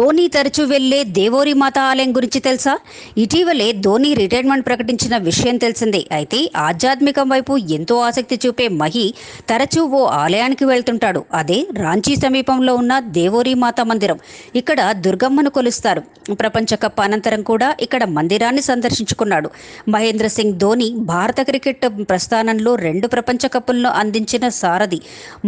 ధోని తరచూ వెళ్లే దేవోరి మాత ఆలయం గురించి తెలుసా ఇటీవలే ధోని రిటైర్మెంట్ ప్రకటించిన విషయం తెలిసిందే అయితే ఆధ్యాత్మికం వైపు ఎంతో ఆసక్తి చూపే మహి తరచూ ఓ ఆలయానికి వెళ్తుంటాడు అదే రాంచీ సమీపంలో ఉన్న దేవోరి మాత మందిరం ఇక్కడ దుర్గమ్మను కొలుస్తారు ప్రపంచ కప్ అనంతరం కూడా ఇక్కడ మందిరాన్ని సందర్శించుకున్నాడు మహేంద్ర సింగ్ ధోని భారత క్రికెట్ ప్రస్థానంలో రెండు ప్రపంచ కప్పులను అందించిన సారథి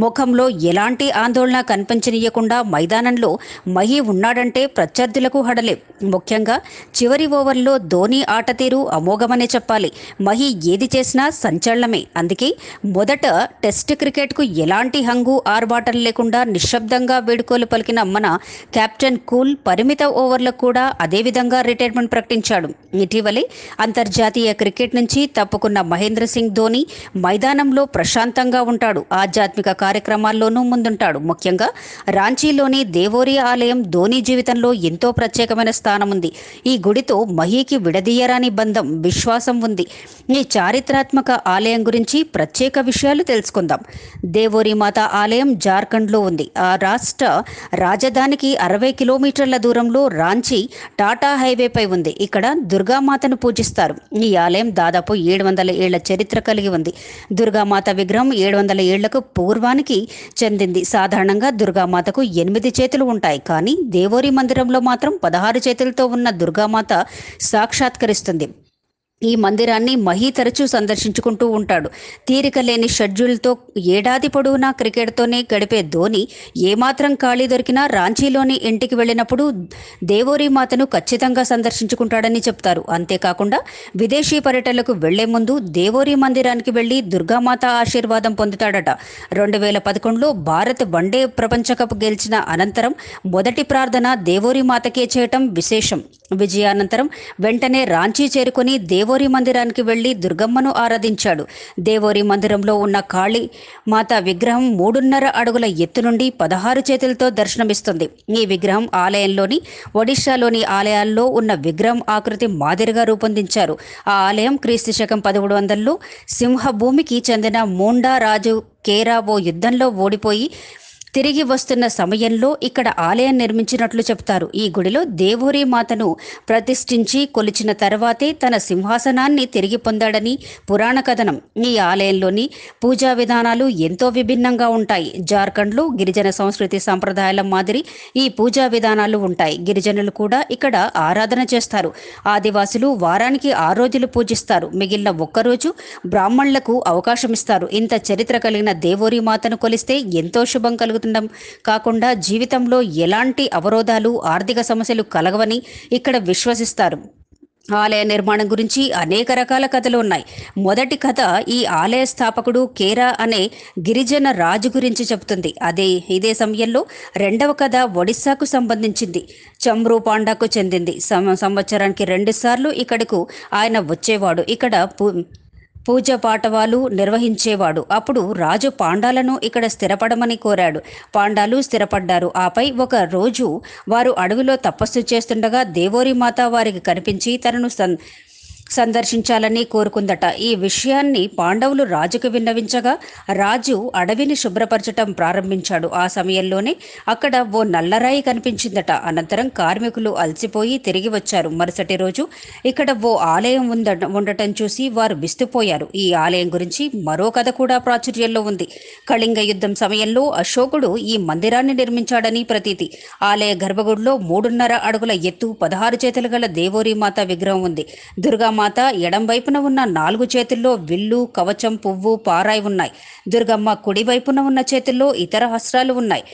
ముఖంలో ఎలాంటి ఆందోళన కనిపించనీయకుండా మైదానంలో మహి ఉన్నాడు చేశారంటే ప్రత్యర్థులకు హడలే ముఖ్యంగా చివరి ఓవర్లో ధోని ఆట తీరు అమోఘమనే చెప్పాలి మహి ఏది చేసినా సంచలనమే అందుకే మొదట టెస్ట్ క్రికెట్కు ఎలాంటి హంగు ఆర్బాటం లేకుండా నిశ్శబ్దంగా వేడుకోలు పలికిన మన కెప్టెన్ కూల్ పరిమిత ఓవర్లకు కూడా అదేవిధంగా రిటైర్మెంట్ ప్రకటించాడు ఇటీవలే అంతర్జాతీయ క్రికెట్ నుంచి తప్పుకున్న మహేంద్ర సింగ్ ధోని మైదానంలో ప్రశాంతంగా ఉంటాడు ఆధ్యాత్మిక కార్యక్రమాల్లోనూ ముందుంటాడు ముఖ్యంగా రాంచీలోని దేవోరి ఆలయం ధోని జీవితంలో ఎంతో ప్రత్యేకమైన స్థానం ఉంది ఈ గుడితో మహీకి విడదీయరాని బంధం విశ్వాసం ఉంది ఈ చారిత్రాత్మక ఆలయం గురించి ప్రత్యేక విషయాలు తెలుసుకుందాం దేవోరి మాత ఆలయం జార్ఖండ్లో ఉంది ఆ రాష్ట్ర రాజధానికి అరవై కిలోమీటర్ల దూరంలో రాంచీ టాటా హైవేపై ఉంది ఇక్కడ దుర్గామాతను పూజిస్తారు ఈ ఆలయం దాదాపు ఏడు వందల ఏళ్ల చరిత్ర కలిగి ఉంది దుర్గామాత విగ్రహం ఏడు వందల ఏళ్లకు పూర్వానికి చెందింది సాధారణంగా దుర్గామాతకు ఎనిమిది చేతులు ఉంటాయి కానీ దేవోరి గౌరీ మందిరంలో మాత్రం పదహారు చేతులతో ఉన్న దుర్గామాత సాక్షాత్కరిస్తుంది ఈ మందిరాన్ని మహి తరచూ సందర్శించుకుంటూ ఉంటాడు తీరిక లేని షెడ్యూల్తో ఏడాది పొడవునా క్రికెట్తోనే గడిపే ధోని ఏమాత్రం ఖాళీ దొరికినా రాంచీలోని ఇంటికి వెళ్ళినప్పుడు దేవోరి మాతను ఖచ్చితంగా సందర్శించుకుంటాడని చెప్తారు అంతేకాకుండా విదేశీ పర్యటనలకు వెళ్లే ముందు దేవోరి మందిరానికి వెళ్లి దుర్గామాత ఆశీర్వాదం పొందుతాడట రెండు వేల పదకొండులో భారత్ వన్డే ప్రపంచకప్ గెలిచిన అనంతరం మొదటి ప్రార్థన దేవోరి మాతకే చేయటం విశేషం విజయానంతరం వెంటనే రాంచీ చేరుకొని దేవో దేవోరి మందిరానికి వెళ్లి దుర్గమ్మను ఆరాధించాడు దేవోరి మందిరంలో ఉన్న కాళీ మాత విగ్రహం మూడున్నర అడుగుల ఎత్తు నుండి పదహారు చేతులతో దర్శనమిస్తుంది ఈ విగ్రహం ఆలయంలోని ఒడిషాలోని ఆలయాల్లో ఉన్న విగ్రహం ఆకృతి మాదిరిగా రూపొందించారు ఆ ఆలయం క్రీస్తు శకం పదమూడు వందల్లో సింహభూమికి చెందిన మోండా రాజు ఓ యుద్ధంలో ఓడిపోయి తిరిగి వస్తున్న సమయంలో ఇక్కడ ఆలయం నిర్మించినట్లు చెప్తారు ఈ గుడిలో దేవూరి మాతను ప్రతిష్ఠించి కొలిచిన తర్వాతే తన సింహాసనాన్ని తిరిగి పొందాడని పురాణ కథనం ఈ ఆలయంలోని పూజా విధానాలు ఎంతో విభిన్నంగా ఉంటాయి జార్ఖండ్లో గిరిజన సంస్కృతి సంప్రదాయాల మాదిరి ఈ పూజా విధానాలు ఉంటాయి గిరిజనులు కూడా ఇక్కడ ఆరాధన చేస్తారు ఆదివాసులు వారానికి ఆరు రోజులు పూజిస్తారు మిగిలిన ఒక్కరోజు బ్రాహ్మణులకు అవకాశం ఇస్తారు ఇంత చరిత్ర కలిగిన దేవోరి మాతను కొలిస్తే ఎంతో శుభం కలుగుతుంది పొందబోతుండం కాకుండా జీవితంలో ఎలాంటి అవరోధాలు ఆర్థిక సమస్యలు కలగవని ఇక్కడ విశ్వసిస్తారు ఆలయ నిర్మాణం గురించి అనేక రకాల కథలు ఉన్నాయి మొదటి కథ ఈ ఆలయ స్థాపకుడు కేరా అనే గిరిజన రాజు గురించి చెబుతుంది అదే ఇదే సమయంలో రెండవ కథ ఒడిస్సాకు సంబంధించింది చమ్రూ పాండాకు చెందింది సంవత్సరానికి రెండుసార్లు ఇక్కడకు ఆయన వచ్చేవాడు ఇక్కడ పూజ పాటవాలు నిర్వహించేవాడు అప్పుడు రాజు పాండాలను ఇక్కడ స్థిరపడమని కోరాడు పాండాలు స్థిరపడ్డారు ఆపై ఒక రోజు వారు అడవిలో తపస్సు చేస్తుండగా దేవోరి మాత వారికి కనిపించి తనను సన్ సందర్శించాలని కోరుకుందట ఈ విషయాన్ని పాండవులు రాజుకు విన్నవించగా రాజు అడవిని శుభ్రపరచటం ప్రారంభించాడు ఆ సమయంలోనే అక్కడ ఓ నల్లరాయి కనిపించిందట అనంతరం కార్మికులు అలసిపోయి తిరిగి వచ్చారు మరుసటి రోజు ఇక్కడ ఓ ఆలయం ఉంద ఉండటం చూసి వారు విస్తుపోయారు ఈ ఆలయం గురించి మరో కథ కూడా ప్రాచుర్యంలో ఉంది కళింగ యుద్ధం సమయంలో అశోకుడు ఈ మందిరాన్ని నిర్మించాడని ప్రతీతి ఆలయ గర్భగుడిలో మూడున్నర అడుగుల ఎత్తు పదహారు చేతులు గల దేవోరీమాత విగ్రహం ఉంది దుర్గామాత దుర్గామాత ఎడంవైపున ఉన్న నాలుగు చేతుల్లో విల్లు కవచం పువ్వు పారాయి ఉన్నాయి దుర్గమ్మ కుడివైపున ఉన్న చేతుల్లో ఇతర అస్త్రాలు ఉన్నాయి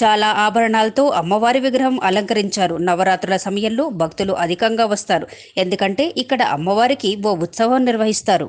చాలా ఆభరణాలతో అమ్మవారి విగ్రహం అలంకరించారు నవరాత్రుల సమయంలో భక్తులు అధికంగా వస్తారు ఎందుకంటే ఇక్కడ అమ్మవారికి ఓ ఉత్సవం నిర్వహిస్తారు